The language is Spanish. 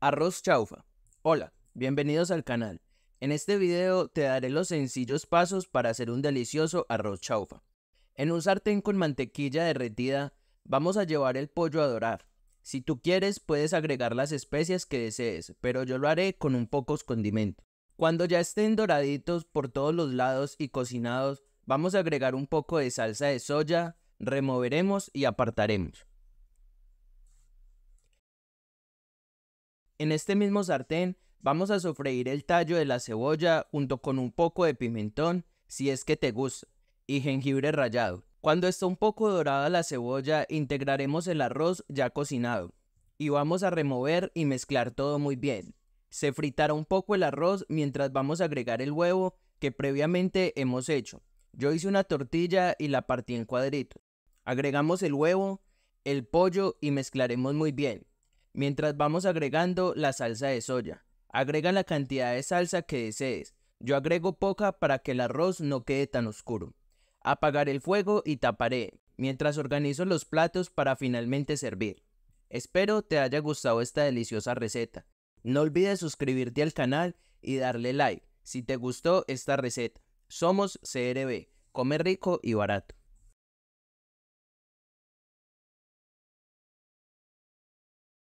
Arroz chaufa. Hola, bienvenidos al canal. En este video te daré los sencillos pasos para hacer un delicioso arroz chaufa. En un sartén con mantequilla derretida vamos a llevar el pollo a dorar. Si tú quieres puedes agregar las especias que desees, pero yo lo haré con un de condimento. Cuando ya estén doraditos por todos los lados y cocinados, vamos a agregar un poco de salsa de soya, removeremos y apartaremos. En este mismo sartén vamos a sofreír el tallo de la cebolla junto con un poco de pimentón, si es que te gusta, y jengibre rallado. Cuando está un poco dorada la cebolla, integraremos el arroz ya cocinado y vamos a remover y mezclar todo muy bien. Se fritará un poco el arroz mientras vamos a agregar el huevo que previamente hemos hecho. Yo hice una tortilla y la partí en cuadritos. Agregamos el huevo, el pollo y mezclaremos muy bien mientras vamos agregando la salsa de soya. Agrega la cantidad de salsa que desees. Yo agrego poca para que el arroz no quede tan oscuro. apagaré el fuego y taparé, mientras organizo los platos para finalmente servir. Espero te haya gustado esta deliciosa receta. No olvides suscribirte al canal y darle like si te gustó esta receta. Somos CRB, come rico y barato.